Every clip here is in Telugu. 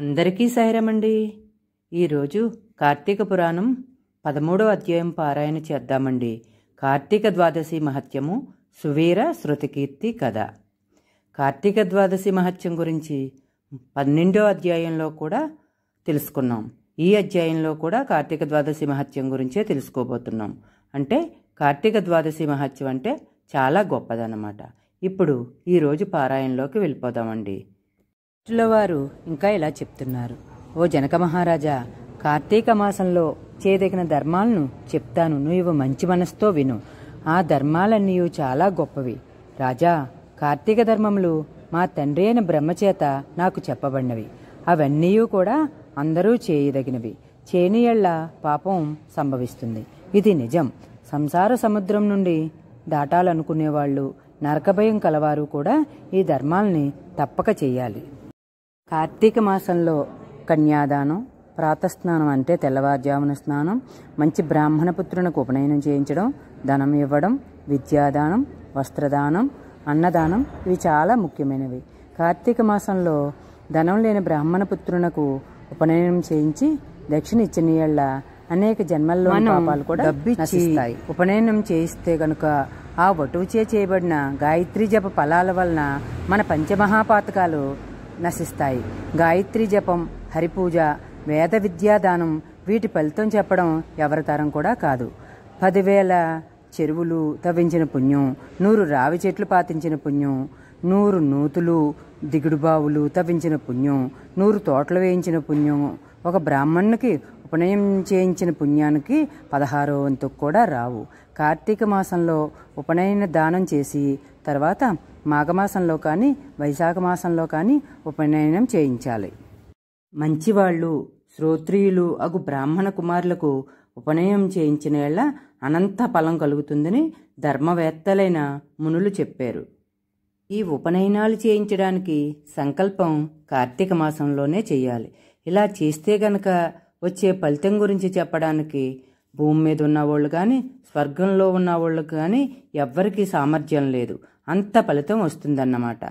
అందరికీ సైరమండి ఈరోజు కార్తీక పురాణం పదమూడవ అధ్యాయం పారాయణ చేద్దామండి కార్తీక ద్వాదశి మహత్యము సువీర శృతికీర్తి కథ కార్తీక ద్వాదశి మహత్యం గురించి పన్నెండో అధ్యాయంలో కూడా తెలుసుకున్నాం ఈ అధ్యాయంలో కూడా కార్తీక ద్వాదశి మహత్యం గురించే తెలుసుకోబోతున్నాం అంటే కార్తీక ద్వాదశి మహత్యం అంటే చాలా గొప్పదన్నమాట ఇప్పుడు ఈరోజు పారాయణలోకి వెళ్ళిపోదామండి దృష్టిలో వారు ఇంకా ఇలా చెప్తున్నారు ఓ జనక మహారాజా కార్తీక మాసంలో చేదగిన ధర్మాలను చెప్తాను నువ్వు మంచి మనస్తో విను ఆ ధర్మాలన్నీ చాలా గొప్పవి రాజా కార్తీక ధర్మములు మా తండ్రి అయిన బ్రహ్మచేత నాకు చెప్పబడినవి అవన్నీ కూడా అందరూ చేయదగినవి చేనియళ్ల పాపం సంభవిస్తుంది ఇది నిజం సంసార సముద్రం నుండి దాటాలనుకునేవాళ్ళు నరకభయం కలవారు కూడా ఈ ధర్మాల్ని తప్పక చేయాలి కార్తీక మాసంలో కన్యాదానం ప్రాతస్నానం అంటే తెల్లవారుజామున స్నానం మంచి బ్రాహ్మణ పుత్రునికి ఉపనయనం చేయించడం ధనం ఇవ్వడం విద్యాదానం వస్త్రదానం అన్నదానం ఇవి చాలా ముఖ్యమైనవి కార్తీక మాసంలో ధనం లేని బ్రాహ్మణ పుత్రునకు ఉపనయనం చేయించి దక్షిణ ఇచ్చినీళ్ళ అనేక జన్మల్లో పాపాలు కూడా నశిస్తాయి ఉపనయనం చేయిస్తే గనుక ఆ వటువుచే చేయబడిన గాయత్రి జప ఫలాల వలన మన పంచమహాపాతకాలు నశిస్తాయి గాయత్రి జపం హరిపూజ వేద విద్యాదానం వీటి ఫలితం చెప్పడం ఎవరి తరం కూడా కాదు పదివేల చెరువులు తవ్వించిన పుణ్యం నూరు రావి చెట్లు పాతించిన పుణ్యం నూరు నూతులు దిగుడుబావులు తవ్వించిన పుణ్యం నూరు తోటలు వేయించిన పుణ్యం ఒక బ్రాహ్మణునికి ఉపనయం చేయించిన పుణ్యానికి పదహారో వంతుకు కూడా రావు కార్తీక మాసంలో ఉపనయన దానం చేసి తర్వాత మాఘమాసంలో కానీ వైశాఖ మాసంలో కానీ ఉపనయనం చేయించాలి మంచివాళ్ళు శ్రోత్రియులు అగు బ్రాహ్మణ కుమారులకు ఉపనయనం చేయించిన ఎళ్ళ అనంత ఫలం కలుగుతుందని ధర్మవేత్తలైన మునులు చెప్పారు ఈ ఉపనయనాలు చేయించడానికి సంకల్పం కార్తీక మాసంలోనే చేయాలి ఇలా చేస్తే గనక వచ్చే ఫలితం గురించి చెప్పడానికి భూమి మీద ఉన్నవాళ్ళు కానీ స్వర్గంలో ఉన్నవాళ్ళు కానీ ఎవ్వరికీ సామర్థ్యం లేదు అంత ఫలితం వస్తుందన్నమాట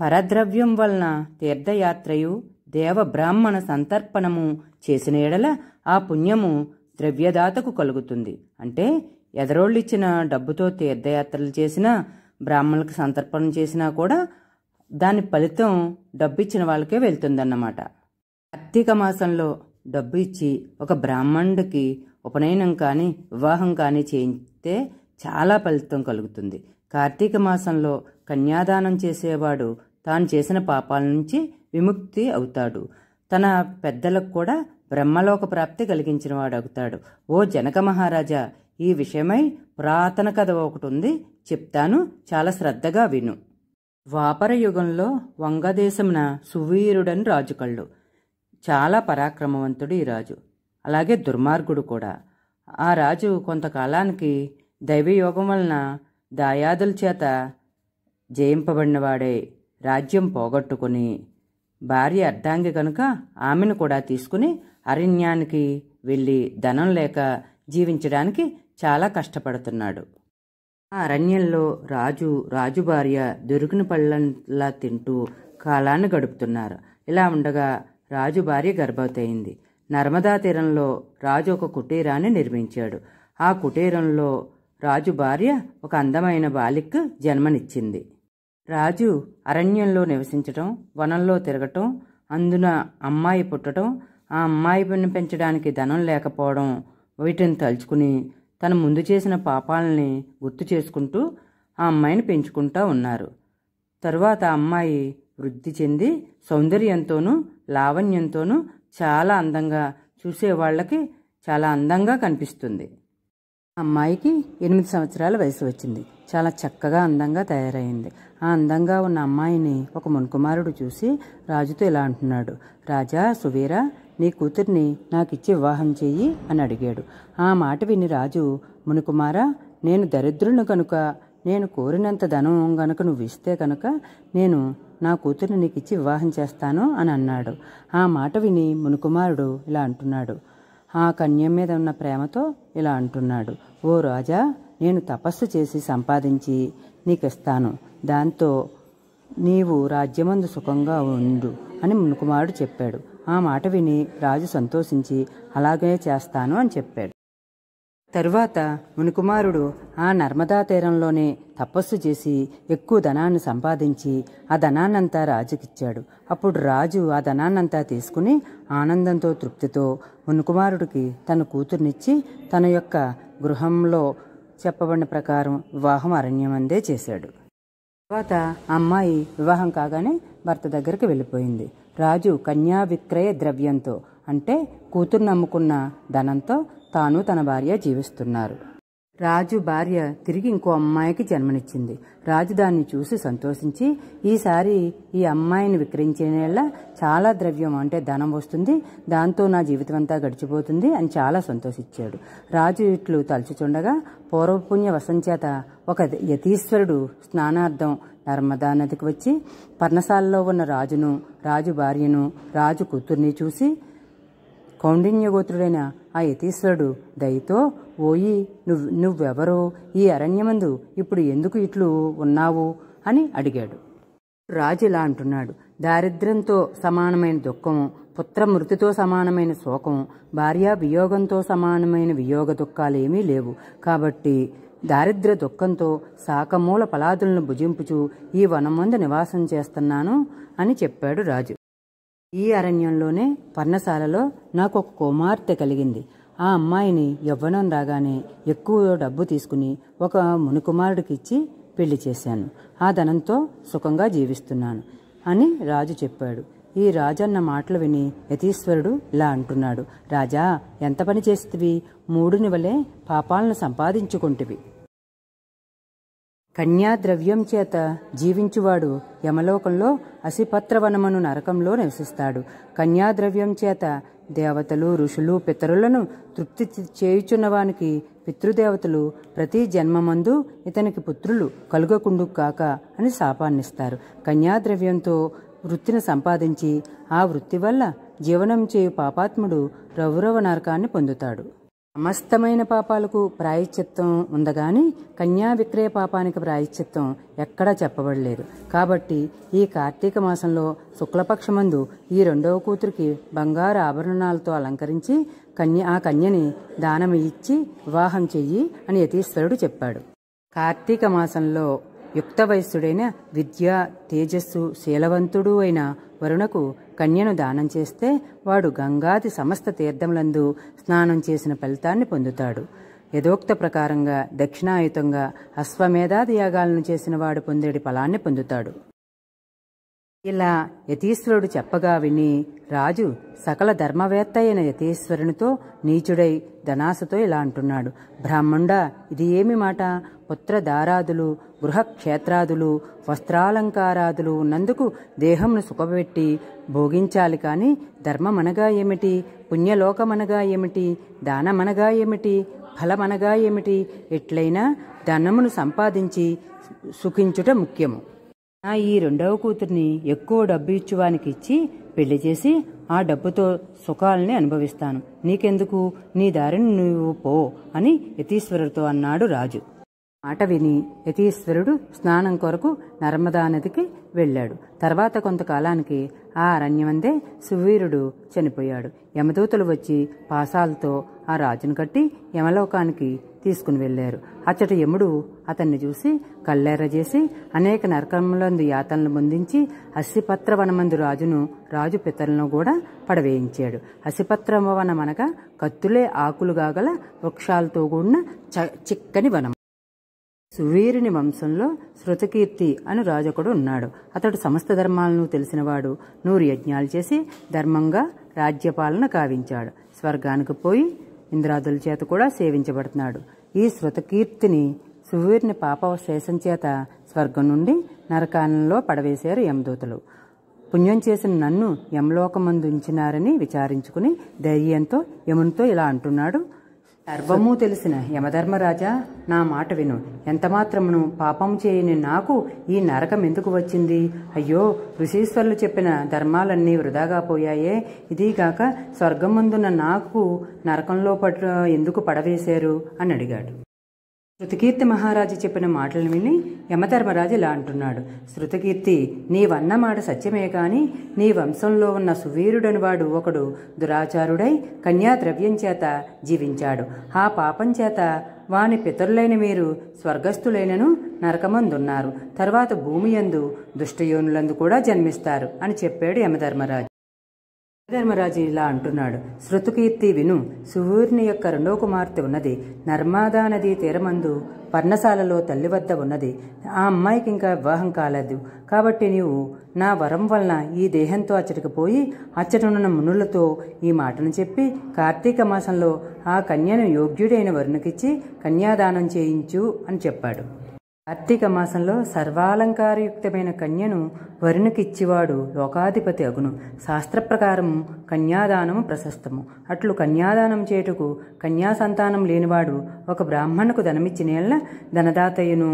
పరద్రవ్యం వలన తీర్థయాత్రయు దేవబ్రాహ్మణ సంతర్పణము చేసిన ఎడల ఆ పుణ్యము ద్రవ్యదాతకు కలుగుతుంది అంటే ఎదరోళ్ళిచ్చిన డబ్బుతో తీర్థయాత్రలు చేసినా బ్రాహ్మణులకు సంతర్పణం చేసినా కూడా దాని ఫలితం డబ్బు ఇచ్చిన వాళ్ళకే వెళ్తుందన్నమాట కార్తీక మాసంలో డబ్బు ఇచ్చి ఒక బ్రాహ్మణుడికి ఉపనయనం కానీ వివాహం కానీ చేయిస్తే చాలా ఫలితం కలుగుతుంది కార్తీక మాసంలో కన్యాదానం చేసేవాడు తాను చేసిన పాపాల నుంచి విముక్తి అవుతాడు తన పెద్దలకు కూడా బ్రహ్మలోక ప్రాప్తి అవుతాడు ఓ జనక మహారాజా ఈ విషయమై పురాతన కథ ఒకటి ఉంది చెప్తాను చాలా శ్రద్ధగా విను ద్వాపర యుగంలో వంగదేశమున సువీరుడని రాజు కళ్ళు చాలా పరాక్రమవంతుడు ఈ రాజు అలాగే దుర్మార్గుడు కూడా ఆ రాజు కొంతకాలానికి దైవయోగం వలన దాయాదుల చేత జయింపబడినవాడే రాజ్యం పోగొట్టుకుని భార్య అర్ధాంగి కనుక ఆమెను కూడా తీసుకుని అరణ్యానికి వెళ్ళి ధనం లేక జీవించడానికి చాలా కష్టపడుతున్నాడు ఆ అరణ్యంలో రాజు రాజు భార్య దొరికిన పళ్ళలా తింటూ కాలాన్ని గడుపుతున్నారు ఇలా ఉండగా రాజు భార్య గర్భవతయింది నర్మదా తీరంలో రాజు ఒక కుటీరాన్ని నిర్మించాడు ఆ కుటీరంలో రాజు భార్య ఒక అందమైన బాలిక్ జన్మనిచ్చింది రాజు అరణ్యంలో నివసించటం వనంలో తిరగటం అందున అమ్మాయి పుట్టడం ఆ అమ్మాయి పని పెంచడానికి ధనం లేకపోవడం వీటిని తలుచుకుని తను ముందు చేసిన పాపాలని గుర్తు చేసుకుంటూ ఆ అమ్మాయిని పెంచుకుంటూ ఉన్నారు తరువాత అమ్మాయి వృద్ధి చెంది సౌందర్యంతోనూ లావణ్యంతోనూ చాలా అందంగా చూసేవాళ్ళకి చాలా అందంగా కనిపిస్తుంది అమ్మాయికి ఎనిమిది సంవత్సరాల వయసు వచ్చింది చాలా చక్కగా అందంగా తయారైంది ఆ అందంగా ఉన్న అమ్మాయిని ఒక మున్కుమారుడు చూసి రాజుతో ఇలా అంటున్నాడు రాజా సువీరా నీ కూతుర్ని నాకిచ్చి వివాహం చెయ్యి అని అడిగాడు ఆ మాట విని రాజు మునుకుమారా నేను దరిద్రుని కనుక నేను కోరినంత ధనం గనుక నువ్వు ఇస్తే కనుక నేను నా కూతుర్ని నీకిచ్చి వివాహం చేస్తాను అని అన్నాడు ఆ మాట విని మునుకుమారుడు ఇలా అంటున్నాడు ఆ కన్యం మీద ఉన్న ప్రేమతో ఇలా అంటున్నాడు ఓ రాజా నేను తపస్సు చేసి సంపాదించి నీకు ఇస్తాను దాంతో నీవు రాజ్యమందు సుఖంగా ఉండు అని మునుకుమారుడు చెప్పాడు ఆ మాట విని రాజు సంతోషించి అలాగే చేస్తాను అని చెప్పాడు తరువాత మునికుమారుడు ఆ నర్మదా తీరంలోనే తపస్సు చేసి ఎక్కువ ధనాన్ని సంపాదించి ఆ ధనాన్నంతా రాజుకిచ్చాడు అప్పుడు రాజు ఆ ధనాన్నంతా తీసుకుని ఆనందంతో తృప్తితో మునికుమారుడికి తన కూతుర్నిచ్చి తన యొక్క గృహంలో చెప్పబడిన ప్రకారం వివాహం అరణ్యమందే చేశాడు తర్వాత అమ్మాయి వివాహం కాగానే భర్త దగ్గరికి వెళ్ళిపోయింది రాజు కన్యా విక్రయ ద్రవ్యంతో అంటే కూతురు నమ్ముకున్న ధనంతో తాను తన భార్య జీవిస్తున్నారు రాజు భార్య తిరిగి ఇంకో అమ్మాయికి జన్మనిచ్చింది రాజు దాన్ని చూసి సంతోషించి ఈసారి ఈ అమ్మాయిని విక్రయించేలా చాలా ద్రవ్యం అంటే ధనం వస్తుంది దాంతో నా జీవితం అంతా గడిచిపోతుంది అని చాలా సంతోషించాడు రాజు ఇట్లు తలుచుచుండగా పూర్వపుణ్య వసంచేత ఒక యతీశ్వరుడు స్నానార్థం నర్మదా నదికి వచ్చి పర్ణశాలలో ఉన్న రాజును రాజు భార్యను రాజు కూతుర్ని చూసి గోత్రుడైన ఆ యతీశ్వరుడు దయతో ఓయి నువ్వు నువ్వెవరో ఈ అరణ్యమందు ఇప్పుడు ఎందుకు ఇట్లు ఉన్నావు అని అడిగాడు రాజు ఇలా అంటున్నాడు దారిద్ర్యంతో సమానమైన దుఃఖము పుత్రమృతితో సమానమైన శోకం భార్యా వియోగంతో సమానమైన వియోగ దుఃఖాలేమీ లేవు కాబట్టి దారిద్ర్య దుఃఖంతో శాకమూల పలాదులను భుజింపుచు ఈ వనమందు నివాసం చేస్తున్నాను అని చెప్పాడు రాజు ఈ అరణ్యంలోనే పర్ణశాలలో నాకు ఒక కుమార్తె కలిగింది ఆ అమ్మాయిని యవ్వనం రాగానే ఎక్కువ డబ్బు తీసుకుని ఒక మునికుమారుడికి ఇచ్చి పెళ్లి చేశాను ఆ ధనంతో సుఖంగా జీవిస్తున్నాను అని రాజు చెప్పాడు ఈ రాజన్న మాటలు విని యతీశ్వరుడు ఇలా అంటున్నాడు రాజా ఎంత పని చేస్తువి మూడుని వలె పాపాలను సంపాదించుకుంటువి కన్యాద్రవ్యం చేత జీవించువాడు యమలోకంలో అసిపత్రవనమును నరకంలో నివసిస్తాడు కన్యాద్రవ్యం చేత దేవతలు ఋషులు పితరులను తృప్తి చేయుచున్నవానికి పితృదేవతలు ప్రతి జన్మమందు ఇతనికి పుత్రులు కలుగకుండు కాక అని శాపాన్నిస్తారు కన్యాద్రవ్యంతో వృత్తిని సంపాదించి ఆ వృత్తి వల్ల జీవనం చేయు పాపాత్ముడు రౌరవ నరకాన్ని పొందుతాడు సమస్తమైన పాపాలకు ప్రాయశ్చిత్తం ఉందగాని కన్యా విక్రయ పాపానికి ప్రాయశ్చిత్తం ఎక్కడా చెప్పబడలేదు కాబట్టి ఈ కార్తీక మాసంలో శుక్లపక్షమందు ఈ రెండవ కూతురికి బంగారు ఆభరణాలతో అలంకరించి కన్య ఆ కన్యని దానం ఇచ్చి వివాహం చెయ్యి అని యతీశ్వరుడు చెప్పాడు కార్తీక మాసంలో యుక్త వయస్సుడైన విద్య తేజస్సు శీలవంతుడు అయిన వరుణకు కన్యను దానం చేస్తే వాడు గంగాది సమస్త తీర్థములందు స్నానం చేసిన ఫలితాన్ని పొందుతాడు యథోక్త ప్రకారంగా దక్షిణాయుతంగా అశ్వమేధాది యాగాలను చేసిన వాడు పొందేడి ఫలాన్ని పొందుతాడు ఇలా యతీశ్వరుడు చెప్పగా విని రాజు సకల ధర్మవేత్త అయిన యతీశ్వరునితో నీచుడై ధనాసతో ఇలా అంటున్నాడు బ్రాహ్మణుడా ఇది ఏమి మాట పుత్రదారాదులు గృహక్షేత్రాదులు వస్త్రాలంకారాదులు ఉన్నందుకు దేహంను సుఖపెట్టి భోగించాలి కాని ధర్మమనగా ఏమిటి పుణ్యలోకమనగా ఏమిటి దానమనగా ఏమిటి ఫలమనగా ఏమిటి ఎట్లయినా ధనమును సంపాదించి సుఖించుట ముఖ్యము నా ఈ రెండవ కూతుర్ని ఎక్కువ డబ్బు ఇచ్చువానికి ఇచ్చి పెళ్లి చేసి ఆ డబ్బుతో సుఖాలని అనుభవిస్తాను నీకెందుకు నీ దారిని నువ్వు పో అని యతీశ్వరుడితో అన్నాడు రాజు మాట విని యతీశ్వరుడు స్నానం కొరకు నర్మదా నదికి వెళ్ళాడు తర్వాత కొంతకాలానికి ఆ అరణ్యమందే సువీరుడు చనిపోయాడు యమదూతలు వచ్చి పాసాలతో ఆ రాజును కట్టి యమలోకానికి తీసుకుని వెళ్ళారు అచ్చట యముడు అతన్ని చూసి కళ్ళేర చేసి అనేక నరకములందు యాతనలు బంధించి అసిపత్ర వనమందు రాజును రాజు పితలను కూడా పడవేయించాడు అసిపత్ర వనమనగా కత్తులే ఆకులుగాగల వృక్షాలతో కూడిన చిక్కని వనం సువీరుని వంశంలో శృతకీర్తి అని రాజకుడు ఉన్నాడు అతడు సమస్త ధర్మాలను తెలిసినవాడు నూరు యజ్ఞాలు చేసి ధర్మంగా రాజ్యపాలన కావించాడు స్వర్గానికి పోయి ఇంద్రాదుల చేత కూడా సేవించబడుతున్నాడు ఈ శృతకీర్తిని సువీరుని పాపవశేషం చేత స్వర్గం నుండి నరకాలంలో పడవేశారు యమదూతలు పుణ్యం చేసిన నన్ను యమలోకమందు ఉంచినారని విచారించుకుని ధైర్యంతో యమునితో ఇలా అంటున్నాడు సర్వము తెలిసిన యమధర్మరాజా నా మాట విను ఎంతమాత్రమును పాపం చేయని నాకు ఈ నరకం ఎందుకు వచ్చింది అయ్యో ఋషీశ్వరులు చెప్పిన ధర్మాలన్నీ వృధాగా పోయాయే ఇదీగాక స్వర్గం ముందున్న నాకు నరకంలో పట్టు ఎందుకు పడవేశారు అని అడిగాడు శృతికీర్తి మహారాజు చెప్పిన మాటలను విని యమధర్మరాజు ఇలా అంటున్నాడు శృతకీర్తి నీవన్న మాట సత్యమే కాని నీ వంశంలో ఉన్న సువీరుడని వాడు ఒకడు దురాచారుడై కన్యాద్రవ్యం చేత జీవించాడు ఆ పాపం చేత వాని పితరులైన మీరు స్వర్గస్థులైనను నరకమందున్నారు తర్వాత భూమి యందు దుష్టయోనులందు కూడా జన్మిస్తారు అని చెప్పాడు యమధర్మరాజు ధర్మరాజు ఇలా అంటున్నాడు శృతుకీర్తి విను సువూర్ణి యొక్క రెండో కుమార్తె ఉన్నది నర్మదా నది తీరమందు పర్ణశాలలో తల్లి వద్ద ఉన్నది ఆ అమ్మాయికి ఇంకా వివాహం కాలేదు కాబట్టి నీవు నా వరం వలన ఈ దేహంతో అచ్చటికి పోయి అచ్చటనున్న మునులతో ఈ మాటను చెప్పి కార్తీక మాసంలో ఆ కన్యను యోగ్యుడైన వరుణకిచ్చి కన్యాదానం చేయించు అని చెప్పాడు కార్తీక మాసంలో సర్వాలంకారయుక్తమైన కన్యను వరుణకిచ్చివాడు లోకాధిపతి అగును శాస్త్ర ప్రకారము కన్యాదానము ప్రశస్తము అట్లు కన్యాదానం చేటుకు కన్యా సంతానం లేనివాడు ఒక బ్రాహ్మణుకు ధనమిచ్చినేళ్ల ధనదాతయును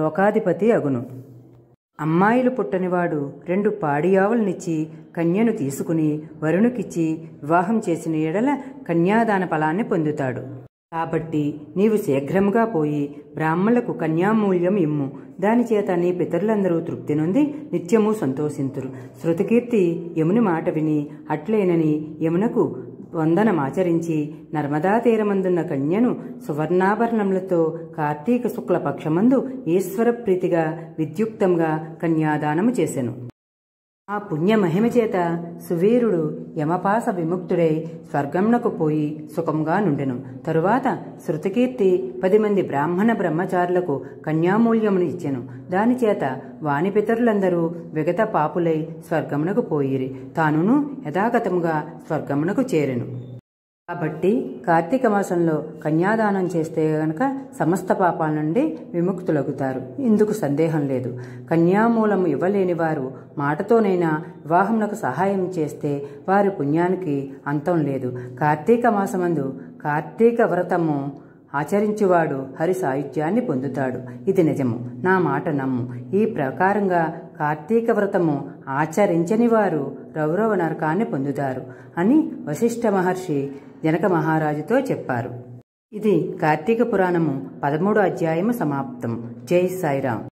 లోకాధిపతి అగును అమ్మాయిలు పుట్టనివాడు రెండు పాడియావులనిచ్చి కన్యను తీసుకుని వరుణుకిచ్చి వివాహం చేసిన ఎడల కన్యాదాన ఫలాన్ని పొందుతాడు కాబట్టి నీవు శీఘ్రముగా పోయి బ్రాహ్మణులకు కన్యామూల్యం ఇమ్ము దానిచేత నీ పితరులందరూ తృప్తి నుండి నిత్యము సంతోషింతురు శృతికీర్తి యముని మాట విని అట్లేనని యమునకు వందనమాచరించి నర్మదా తీరమందున్న కన్యను సువర్ణాభరణములతో కార్తీక శుక్ల పక్షమందు ఈశ్వర ప్రీతిగా విద్యుక్తంగా కన్యాదానము చేశాను ఆ పుణ్య మహిమ చేత సువీరుడు యమపాస విముక్తుడై స్వర్గంనకు పోయి సుఖంగా నుండెను తరువాత శృతకీర్తి పది మంది బ్రాహ్మణ బ్రహ్మచారులకు కన్యామూల్యమును ఇచ్చెను దానిచేత వాణిపితరులందరూ పితరులందరూ విగత పాపులై స్వర్గమునకు పోయిరి తానును యథాగతముగా స్వర్గమునకు చేరెను కాబట్టి కార్తీక మాసంలో కన్యాదానం చేస్తే గనక సమస్త పాపాల నుండి విముక్తులగుతారు ఇందుకు సందేహం లేదు కన్యామూలము ఇవ్వలేని వారు మాటతోనైనా వివాహమునకు సహాయం చేస్తే వారి పుణ్యానికి అంతం లేదు కార్తీక మాసమందు కార్తీక వ్రతము ఆచరించువాడు హరి సాయుధ్యాన్ని పొందుతాడు ఇది నిజము నా మాట నమ్ము ఈ ప్రకారంగా కార్తీక వ్రతము ఆచరించని వారు రౌరవ నరకాన్ని పొందుతారు అని వశిష్ఠ మహర్షి జనక మహారాజుతో చెప్పారు ఇది కార్తీక పురాణము పదమూడు అధ్యాయము సమాప్తం జై సాయిరాం